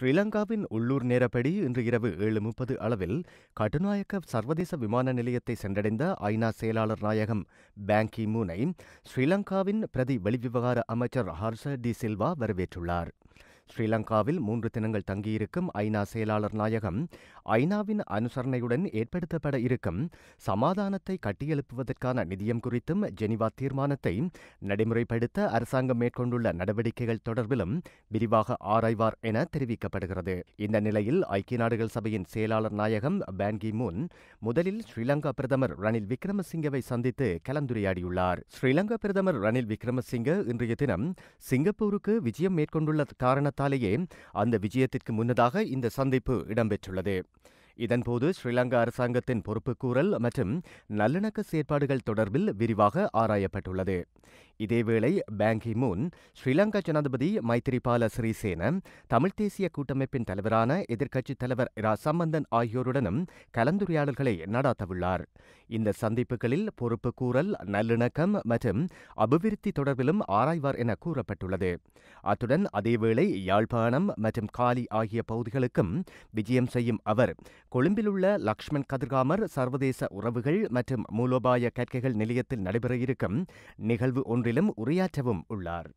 ஸ்ரீலங்காவின் உள்ளூர் நேரப்படி இன்று இரவு ஏழு முப்பது அளவில் கட்டுநாயக்க சர்வதேச விமான நிலையத்தை சென்றடைந்த ஐநா செயலாளர் நாயகம் பேங்கி மூனை ஸ்ரீலங்காவின் பிரதி வெளிவிவகார அமைச்சர் ஹர்ஷ டி சில்வா வரவேற்றுள்ளார் ஸ்ரீலங்காவில் மூன்று தினங்கள் தங்கியிருக்கும் ஐநா செயலாளர் நாயகம் ஐநாவின் அனுசரணையுடன் ஏற்படுத்தப்பட இருக்கும் சமாதானத்தை கட்டியெழுப்புவதற்கான நிதியம் குறித்தும் ஜெனிவா தீர்மானத்தை நடைமுறைப்படுத்த அரசாங்கம் மேற்கொண்டுள்ள நடவடிக்கைகள் தொடர்பிலும் விரிவாக ஆராய்வார் என தெரிவிக்கப்படுகிறது இந்த நிலையில் ஐக்கிய நாடுகள் சபையின் செயலாளர் நாயகம் பேன்கி முன் முதலில் ஸ்ரீலங்கா பிரதமர் ரணில் விக்ரமசிங்கவை சந்தித்து கலந்துரையாடியுள்ளார் ஸ்ரீலங்கா பிரதமர் ரணில் விக்ரமசிங்க இன்றைய தினம் சிங்கப்பூருக்கு விஜயம் மேற்கொண்டுள்ள காரணத்தை காரணத்தாலேயே அந்த விஜயத்திற்கு முன்னதாக இந்த சந்திப்பு இடம்பெற்றுள்ளது இதன்போது ஸ்ரீலங்கா அரசாங்கத்தின் பொறுப்புக்கூறல் மற்றும் நல்லிணக்க செயற்பாடுகள் தொடர்பில் விரிவாக ஆராயப்பட்டுள்ளது இதேவேளை பேங்கி மூன் ஸ்ரீலங்கா ஜனாதிபதி மைத்திரிபால சிறிசேன தமிழ்த் தேசிய கூட்டமைப்பின் தலைவரான எதிர்க்கட்சித் தலைவர் இரா சம்பந்தன் ஆகியோருடனும் கலந்துரையாடல்களை நடாத்தவுள்ளார் இந்த சந்திப்புகளில் பொறுப்பு கூறல் நல்லிணக்கம் மற்றும் அபிவிருத்தி தொடர்பிலும் ஆராய்வார் என கூறப்பட்டுள்ளது அத்துடன் அதேவேளை யாழ்ப்பாணம் மற்றும் காலி ஆகிய பகுதிகளுக்கும் விஜயம் செய்யும் அவர் கொழும்பிலுள்ள லக்ஷ்மண் கதிர்காமர் சர்வதேச உறவுகள் மற்றும் மூலோபாய கற்கைகள் நிலையத்தில் நடைபெற இருக்கும் நிகழ்வு ஒன்றில் நிகழ்வுகளிலும் உரையாற்றவும் உள்ளார்